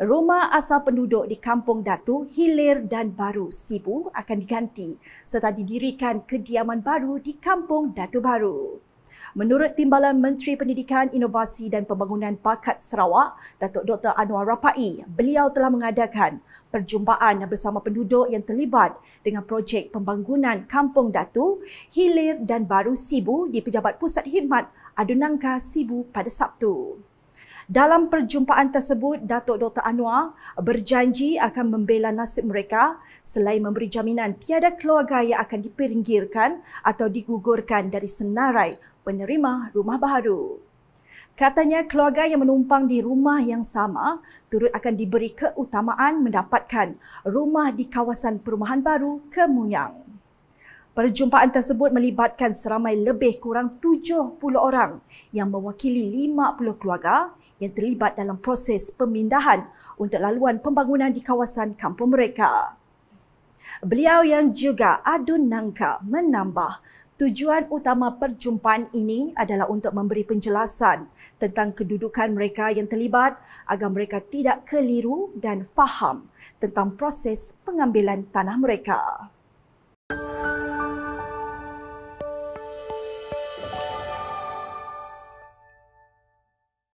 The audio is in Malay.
Rumah asal penduduk di Kampung Datu, Hilir dan Baru, Sibu akan diganti serta didirikan kediaman baru di Kampung Datu Baru. Menurut Timbalan Menteri Pendidikan, Inovasi dan Pembangunan Pakat Sarawak, Datuk Dr. Anwar Rapai, beliau telah mengadakan perjumpaan bersama penduduk yang terlibat dengan projek pembangunan Kampung Datu, Hilir dan Baru Sibu di Pejabat Pusat Hidmat Adunangka Sibu pada Sabtu. Dalam perjumpaan tersebut, Datuk Dr. Anwar berjanji akan membela nasib mereka selain memberi jaminan tiada keluarga yang akan dipinggirkan atau digugurkan dari senarai penerima rumah baru. Katanya keluarga yang menumpang di rumah yang sama turut akan diberi keutamaan mendapatkan rumah di kawasan perumahan baru Kemunyang. Perjumpaan tersebut melibatkan seramai lebih kurang 70 orang yang mewakili 50 keluarga yang terlibat dalam proses pemindahan untuk laluan pembangunan di kawasan kampung mereka. Beliau yang juga Adun Nangka menambah tujuan utama perjumpaan ini adalah untuk memberi penjelasan tentang kedudukan mereka yang terlibat agar mereka tidak keliru dan faham tentang proses pengambilan tanah mereka.